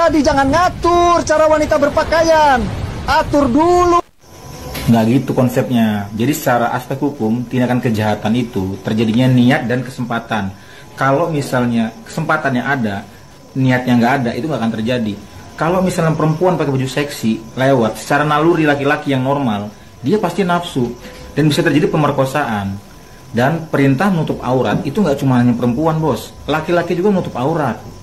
Jadi jangan ngatur cara wanita berpakaian. Atur dulu. Nggak gitu konsepnya. Jadi secara aspek hukum, tindakan kejahatan itu terjadinya niat dan kesempatan. Kalau misalnya kesempatannya ada, niatnya nggak ada, itu nggak akan terjadi. Kalau misalnya perempuan pakai baju seksi, lewat, secara naluri laki-laki yang normal, dia pasti nafsu. Dan bisa terjadi pemerkosaan. Dan perintah menutup aurat itu nggak cuma hanya perempuan, bos. Laki-laki juga menutup aurat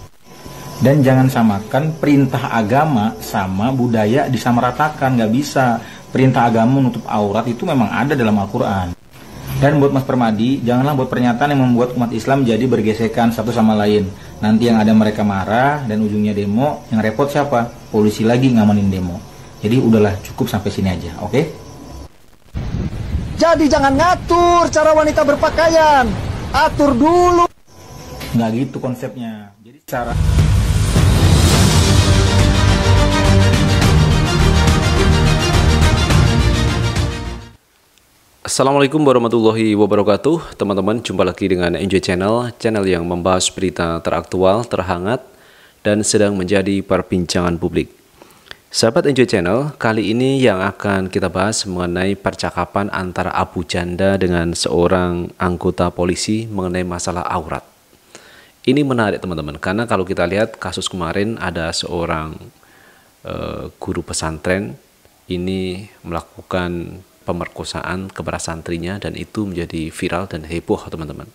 dan jangan samakan perintah agama sama budaya disamaratakan nggak bisa perintah agama menutup aurat itu memang ada dalam Al-Quran dan buat Mas Permadi, janganlah buat pernyataan yang membuat umat Islam jadi bergesekan satu sama lain. Nanti yang ada mereka marah dan ujungnya demo, yang repot siapa? Polisi lagi ngamanin demo. Jadi udahlah cukup sampai sini aja, oke? Okay? Jadi jangan ngatur cara wanita berpakaian, atur dulu. Nggak gitu konsepnya. Jadi cara... Assalamualaikum warahmatullahi wabarakatuh Teman-teman jumpa lagi dengan Enjoy Channel Channel yang membahas berita teraktual, terhangat Dan sedang menjadi perbincangan publik Sahabat Enjoy Channel Kali ini yang akan kita bahas mengenai percakapan antara Abu Janda Dengan seorang anggota polisi mengenai masalah aurat Ini menarik teman-teman Karena kalau kita lihat kasus kemarin ada seorang uh, guru pesantren ini melakukan pemerkosaan kepada santrinya dan itu menjadi viral dan heboh teman-teman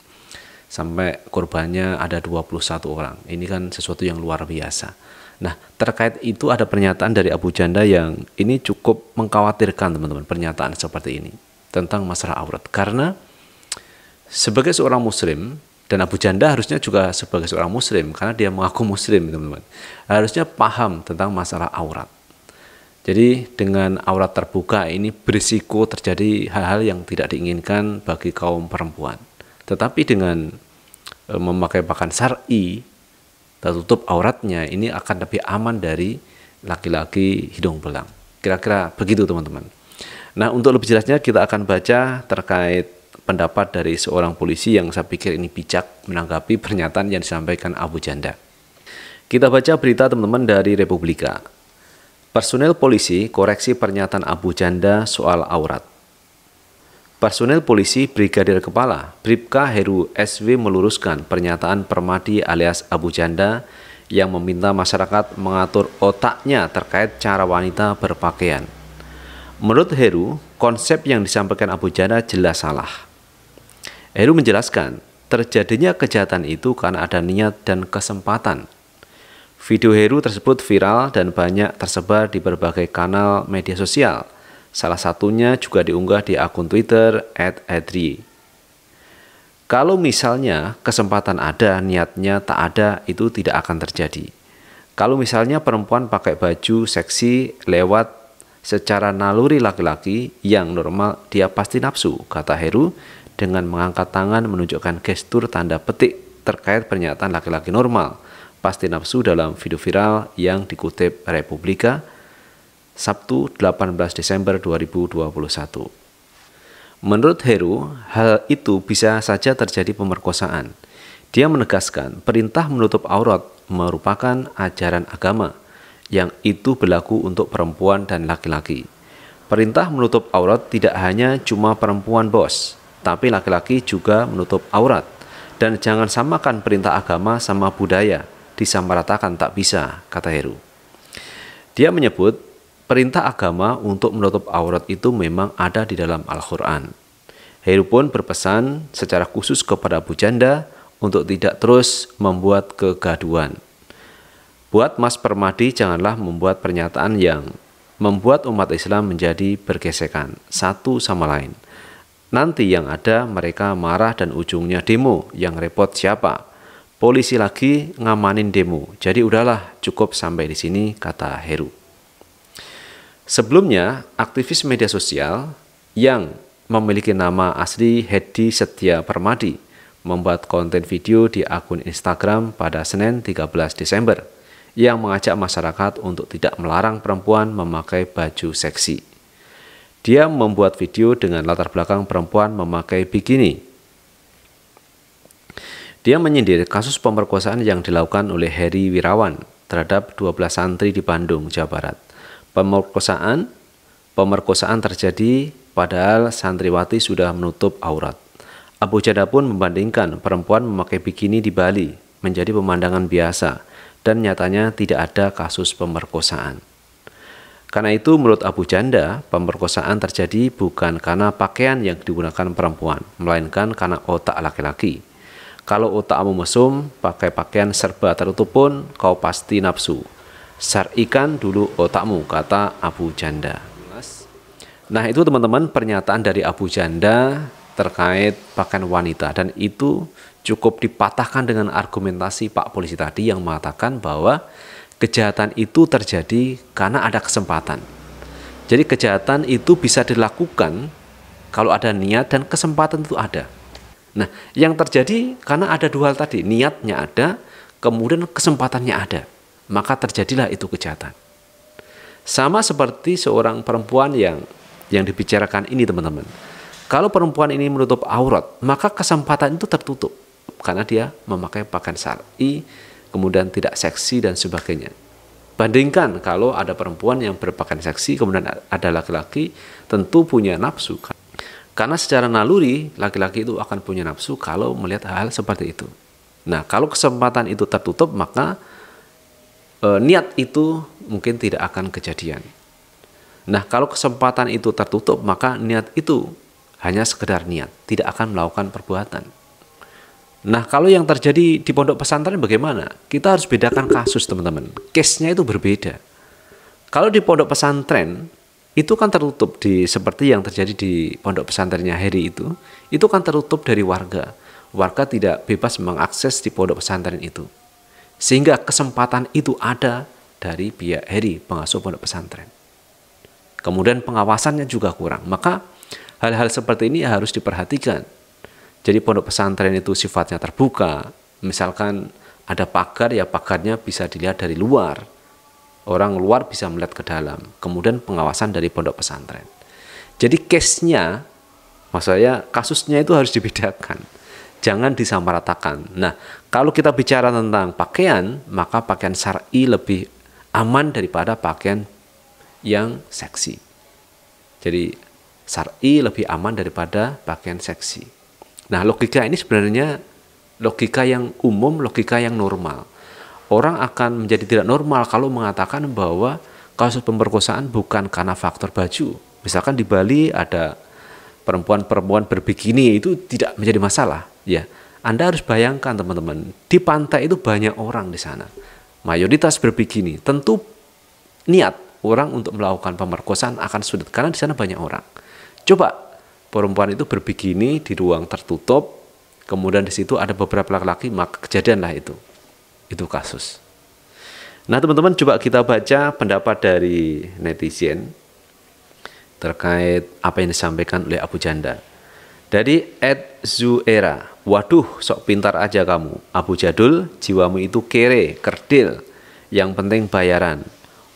sampai korbannya ada 21 orang ini kan sesuatu yang luar biasa nah terkait itu ada pernyataan dari Abu Janda yang ini cukup mengkhawatirkan teman-teman pernyataan seperti ini tentang masalah aurat karena sebagai seorang muslim dan Abu Janda harusnya juga sebagai seorang muslim karena dia mengaku muslim teman-teman harusnya paham tentang masalah aurat jadi dengan aurat terbuka ini berisiko terjadi hal-hal yang tidak diinginkan bagi kaum perempuan. Tetapi dengan e, memakai pakaian syar'i tertutup auratnya ini akan lebih aman dari laki-laki hidung belang. Kira-kira begitu teman-teman. Nah untuk lebih jelasnya kita akan baca terkait pendapat dari seorang polisi yang saya pikir ini bijak menanggapi pernyataan yang disampaikan Abu Janda. Kita baca berita teman-teman dari Republika. Personel polisi koreksi pernyataan Abu Janda soal aurat. Personel polisi Brigadir Kepala Bribka Heru SW meluruskan pernyataan Permadi alias Abu Janda yang meminta masyarakat mengatur otaknya terkait cara wanita berpakaian. Menurut Heru, konsep yang disampaikan Abu Janda jelas salah. Heru menjelaskan, terjadinya kejahatan itu karena ada niat dan kesempatan – Video Heru tersebut viral dan banyak tersebar di berbagai kanal media sosial. Salah satunya juga diunggah di akun Twitter @adri. Kalau misalnya kesempatan ada, niatnya tak ada, itu tidak akan terjadi. Kalau misalnya perempuan pakai baju seksi lewat secara naluri laki-laki yang normal, dia pasti nafsu, kata Heru dengan mengangkat tangan menunjukkan gestur tanda petik terkait pernyataan laki-laki normal Pasti Nafsu dalam video viral yang dikutip Republika Sabtu 18 Desember 2021. Menurut Heru, hal itu bisa saja terjadi pemerkosaan. Dia menegaskan perintah menutup aurat merupakan ajaran agama yang itu berlaku untuk perempuan dan laki-laki. Perintah menutup aurat tidak hanya cuma perempuan bos, tapi laki-laki juga menutup aurat. Dan jangan samakan perintah agama sama budaya disamaratakan tak bisa, kata Heru. Dia menyebut perintah agama untuk menutup aurat itu memang ada di dalam Al-Quran. Heru pun berpesan secara khusus kepada Janda untuk tidak terus membuat kegaduan. Buat Mas Permadi janganlah membuat pernyataan yang membuat umat Islam menjadi bergesekan satu sama lain. Nanti yang ada mereka marah dan ujungnya demo, yang repot siapa? polisi lagi ngamanin demo. Jadi udahlah cukup sampai di sini kata Heru. Sebelumnya, aktivis media sosial yang memiliki nama asli Hedi Setia Permadi membuat konten video di akun Instagram pada Senin 13 Desember yang mengajak masyarakat untuk tidak melarang perempuan memakai baju seksi. Dia membuat video dengan latar belakang perempuan memakai bikini dia menyindir kasus pemerkosaan yang dilakukan oleh Heri Wirawan terhadap 12 santri di Bandung, Jawa Barat. Pemerkosaan pemerkosaan terjadi padahal santriwati sudah menutup aurat. Abu Jada pun membandingkan perempuan memakai bikini di Bali menjadi pemandangan biasa dan nyatanya tidak ada kasus pemerkosaan. Karena itu menurut Abu Janda, pemerkosaan terjadi bukan karena pakaian yang digunakan perempuan, melainkan karena otak laki-laki. Kalau otakmu mesum, pakai pakaian serba tertutup pun kau pasti nafsu. Sarikan dulu otakmu, kata Abu Janda. Nah itu teman-teman pernyataan dari Abu Janda terkait pakaian wanita dan itu cukup dipatahkan dengan argumentasi Pak Polisi tadi yang mengatakan bahwa kejahatan itu terjadi karena ada kesempatan. Jadi kejahatan itu bisa dilakukan kalau ada niat dan kesempatan itu ada. Nah, yang terjadi karena ada dua hal tadi, niatnya ada, kemudian kesempatannya ada. Maka terjadilah itu kejahatan. Sama seperti seorang perempuan yang yang dibicarakan ini teman-teman. Kalau perempuan ini menutup aurat, maka kesempatan itu tertutup karena dia memakai pakaian syar'i, kemudian tidak seksi dan sebagainya. Bandingkan kalau ada perempuan yang berpakaian seksi kemudian ada laki-laki tentu punya nafsu kan karena secara naluri laki-laki itu akan punya nafsu kalau melihat hal-hal seperti itu. Nah, kalau kesempatan itu tertutup maka e, niat itu mungkin tidak akan kejadian. Nah, kalau kesempatan itu tertutup maka niat itu hanya sekedar niat, tidak akan melakukan perbuatan. Nah, kalau yang terjadi di pondok pesantren bagaimana? Kita harus bedakan kasus, teman-teman. Case-nya itu berbeda. Kalau di pondok pesantren, itu kan tertutup di seperti yang terjadi di pondok pesantrennya Heri itu, itu kan tertutup dari warga. Warga tidak bebas mengakses di pondok pesantren itu. Sehingga kesempatan itu ada dari pihak Heri, pengasuh pondok pesantren. Kemudian pengawasannya juga kurang. Maka hal-hal seperti ini harus diperhatikan. Jadi pondok pesantren itu sifatnya terbuka. Misalkan ada pagar, ya pagarnya bisa dilihat dari luar Orang luar bisa melihat ke dalam. Kemudian pengawasan dari pondok pesantren. Jadi case-nya, maksudnya kasusnya itu harus dibedakan. Jangan disamaratakan. Nah, kalau kita bicara tentang pakaian, maka pakaian syar'i lebih aman daripada pakaian yang seksi. Jadi syar'i lebih aman daripada pakaian seksi. Nah, logika ini sebenarnya logika yang umum, logika yang normal orang akan menjadi tidak normal kalau mengatakan bahwa kasus pemerkosaan bukan karena faktor baju. Misalkan di Bali ada perempuan-perempuan berbikini itu tidak menjadi masalah, ya. Anda harus bayangkan teman-teman, di pantai itu banyak orang di sana. Mayoritas berbikini. Tentu niat orang untuk melakukan pemerkosaan akan sulit karena di sana banyak orang. Coba perempuan itu berbikini di ruang tertutup, kemudian di situ ada beberapa laki-laki, maka kejadianlah itu itu kasus. Nah teman-teman coba kita baca pendapat dari netizen terkait apa yang disampaikan oleh Abu Janda. Dari Ed Zuera, waduh sok pintar aja kamu. Abu Jadul, jiwamu itu kere, kerdil. Yang penting bayaran.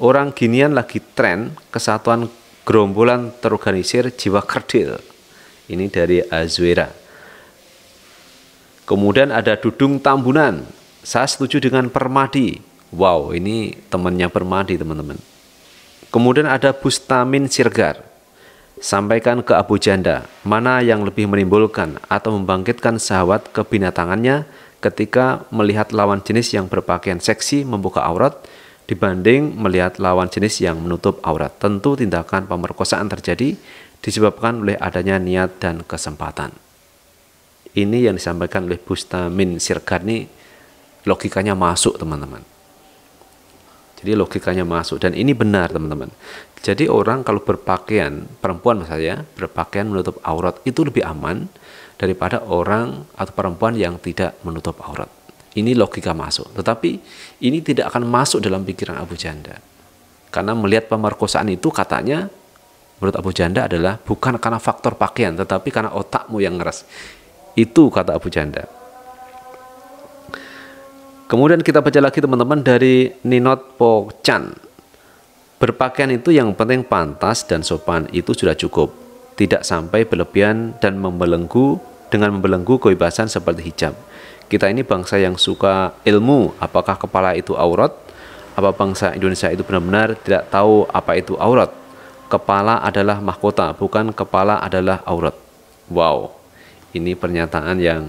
Orang ginian lagi tren, kesatuan gerombolan terorganisir jiwa kerdil. Ini dari Azuera. Kemudian ada Dudung Tambunan, saya setuju dengan Permadi. Wow, ini temannya Permadi, teman-teman. Kemudian ada Bustamin Sirgar. Sampaikan ke Abu Janda, mana yang lebih menimbulkan atau membangkitkan sahabat kebinatangannya ketika melihat lawan jenis yang berpakaian seksi membuka aurat dibanding melihat lawan jenis yang menutup aurat. Tentu tindakan pemerkosaan terjadi disebabkan oleh adanya niat dan kesempatan. Ini yang disampaikan oleh Bustamin Sirgar ini logikanya masuk teman-teman. Jadi logikanya masuk dan ini benar teman-teman. Jadi orang kalau berpakaian perempuan misalnya berpakaian menutup aurat itu lebih aman daripada orang atau perempuan yang tidak menutup aurat. Ini logika masuk. Tetapi ini tidak akan masuk dalam pikiran Abu Janda. Karena melihat pemerkosaan itu katanya menurut Abu Janda adalah bukan karena faktor pakaian tetapi karena otakmu yang ngeras. Itu kata Abu Janda. Kemudian kita baca lagi teman-teman dari Ninot Pochan. Berpakaian itu yang penting pantas dan sopan itu sudah cukup. Tidak sampai berlebihan dan membelenggu dengan membelenggu kebebasan seperti hijab. Kita ini bangsa yang suka ilmu, apakah kepala itu aurat? Apa bangsa Indonesia itu benar-benar tidak tahu apa itu aurat? Kepala adalah mahkota, bukan kepala adalah aurat. Wow, ini pernyataan yang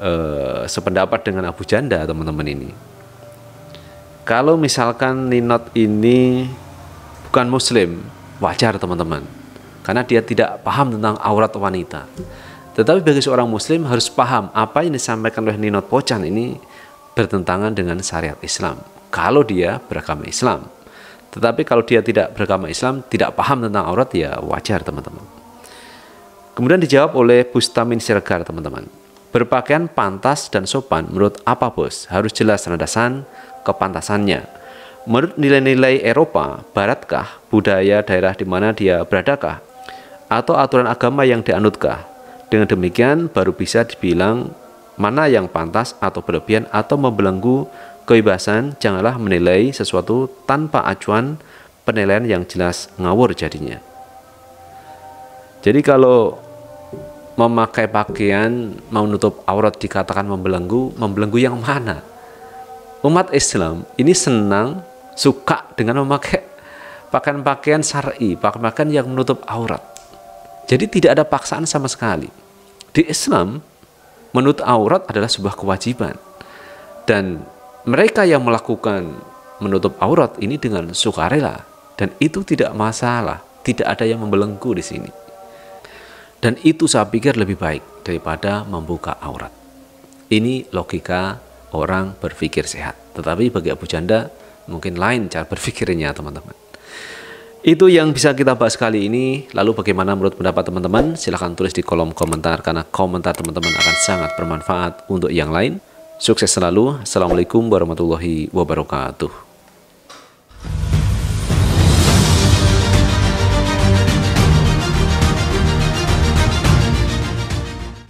eh, sependapat dengan Abu Janda teman-teman ini. Kalau misalkan Ninot ini bukan muslim, wajar teman-teman. Karena dia tidak paham tentang aurat wanita. Tetapi bagi seorang muslim harus paham apa yang disampaikan oleh Ninot Pocan ini bertentangan dengan syariat Islam. Kalau dia beragama Islam. Tetapi kalau dia tidak beragama Islam, tidak paham tentang aurat ya wajar teman-teman. Kemudian dijawab oleh Bustamin Siregar teman-teman. Berpakaian pantas dan sopan menurut apa bos? Harus jelas landasan kepantasannya. Menurut nilai-nilai Eropa, Baratkah, budaya daerah di mana dia beradakah? Atau aturan agama yang dianutkah? Dengan demikian baru bisa dibilang mana yang pantas atau berlebihan atau membelenggu kebebasan janganlah menilai sesuatu tanpa acuan penilaian yang jelas ngawur jadinya. Jadi kalau memakai pakaian menutup aurat dikatakan membelenggu, membelenggu yang mana? Umat Islam ini senang suka dengan memakai pakaian-pakaian syar'i, pakaian-pakaian yang menutup aurat. Jadi tidak ada paksaan sama sekali. Di Islam menutup aurat adalah sebuah kewajiban. Dan mereka yang melakukan menutup aurat ini dengan sukarela dan itu tidak masalah, tidak ada yang membelenggu di sini. Dan itu saya pikir lebih baik daripada membuka aurat. Ini logika orang berpikir sehat. Tetapi bagi Abu Janda mungkin lain cara berpikirnya teman-teman. Itu yang bisa kita bahas kali ini. Lalu bagaimana menurut pendapat teman-teman? Silahkan tulis di kolom komentar karena komentar teman-teman akan sangat bermanfaat untuk yang lain. Sukses selalu. Assalamualaikum warahmatullahi wabarakatuh.